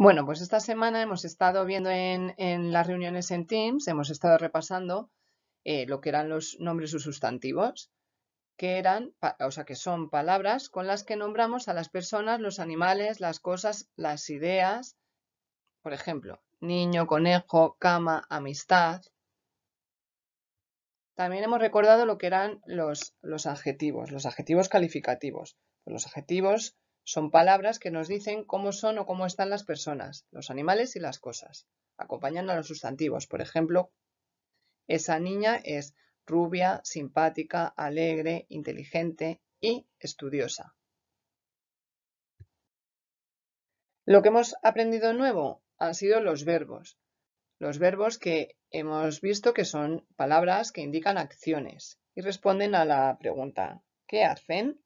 Bueno, pues esta semana hemos estado viendo en, las reuniones en Teams, hemos estado repasando eh, lo que eran los nombres o sustantivos, que eran, o sea, que son palabras con las que nombramos a las personas, los animales, las cosas, las ideas. Por ejemplo, niño, conejo, cama, amistad. También hemos recordado lo que eran los, los adjetivos, los adjetivos calificativos. Los adjetivos son palabras que nos dicen cómo son o cómo están las personas, los animales y las cosas. Acompañan a los sustantivos. Por ejemplo, esa niña es rubia, simpática, alegre, inteligente y estudiosa. Lo que hemos aprendido nuevo han sido los verbos. Los verbos que hemos visto que son palabras que indican acciones y responden a la pregunta ¿qué hacen?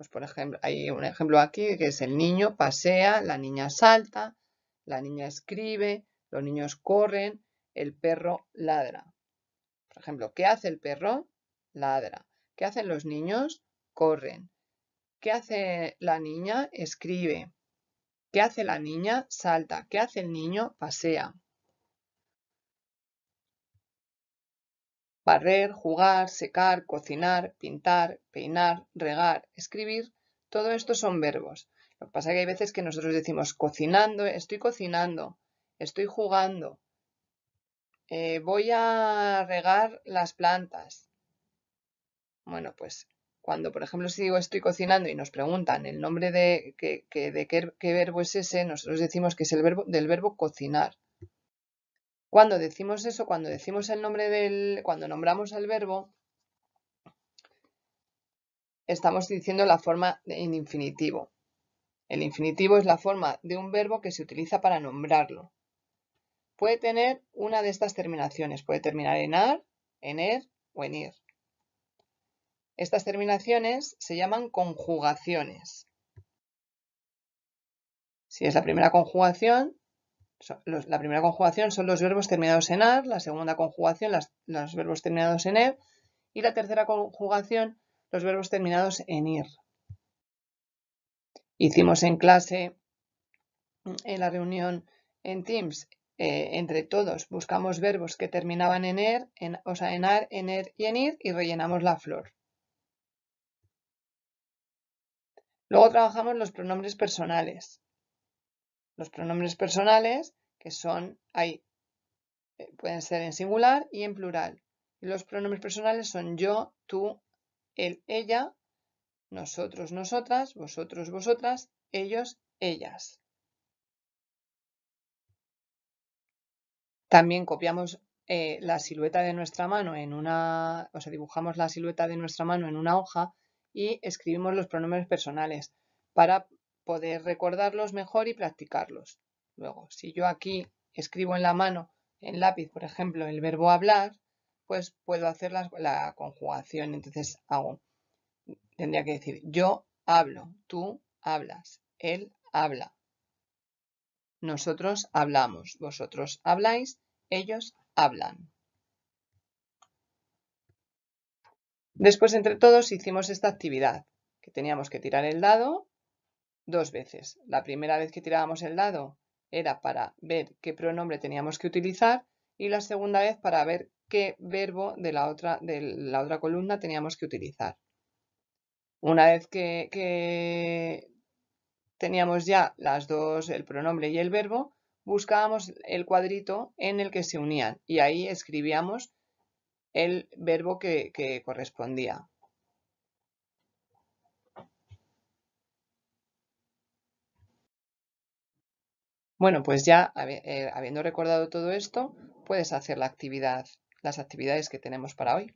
Pues, por ejemplo, hay un ejemplo aquí que es el niño pasea, la niña salta, la niña escribe, los niños corren, el perro ladra. Por ejemplo, ¿qué hace el perro? Ladra. ¿Qué hacen los niños? Corren. ¿Qué hace la niña? Escribe. ¿Qué hace la niña? Salta. ¿Qué hace el niño? Pasea. Barrer, jugar, secar, cocinar, pintar, peinar, regar, escribir, todo esto son verbos. Lo que pasa es que hay veces que nosotros decimos cocinando, estoy cocinando, estoy jugando, eh, voy a regar las plantas. Bueno, pues cuando, por ejemplo, si digo estoy cocinando y nos preguntan el nombre de, de qué, qué, verbo es ese, nosotros decimos que es el verbo, del verbo cocinar. Cuando decimos eso, cuando decimos el nombre del, cuando nombramos el verbo, estamos diciendo la forma en infinitivo. El infinitivo es la forma de un verbo que se utiliza para nombrarlo. Puede tener una de estas terminaciones. Puede terminar en ar, en er o en ir. Estas terminaciones se llaman conjugaciones. Si es la primera conjugación, la primera conjugación son los verbos terminados en ar, la segunda conjugación los verbos terminados en er y la tercera conjugación los verbos terminados en ir. Hicimos en clase, en la reunión en Teams, eh, entre todos buscamos verbos que terminaban en er, o sea, en ar, en er y en ir y rellenamos la flor. Luego trabajamos los pronombres personales. Los pronombres personales, que son, ahí, eh, pueden ser en singular y en plural. los pronombres personales son yo, tú, él, ella, nosotros, nosotras, vosotros, vosotras, ellos, ellas. También copiamos eh, la silueta de nuestra mano en una, o sea, dibujamos la silueta de nuestra mano en una hoja y escribimos los pronombres personales para poder recordarlos mejor y practicarlos. Luego, si yo aquí escribo en la mano, en lápiz, por ejemplo, el verbo hablar, pues puedo hacer la, la conjugación. Entonces hago, tendría que decir, yo hablo, tú hablas, él habla, nosotros hablamos, vosotros habláis, ellos hablan. Después entre todos hicimos esta actividad, que teníamos que tirar el dado dos veces. La primera vez que tirábamos el dado era para ver qué pronombre teníamos que utilizar y la segunda vez para ver qué verbo de la otra, de la otra columna teníamos que utilizar. Una vez que, teníamos ya las dos, el pronombre y el verbo, buscábamos el cuadrito en el que se unían y ahí escribíamos el verbo que correspondía. Bueno, pues ya eh, habiendo recordado todo esto, puedes hacer la actividad, las actividades que tenemos para hoy.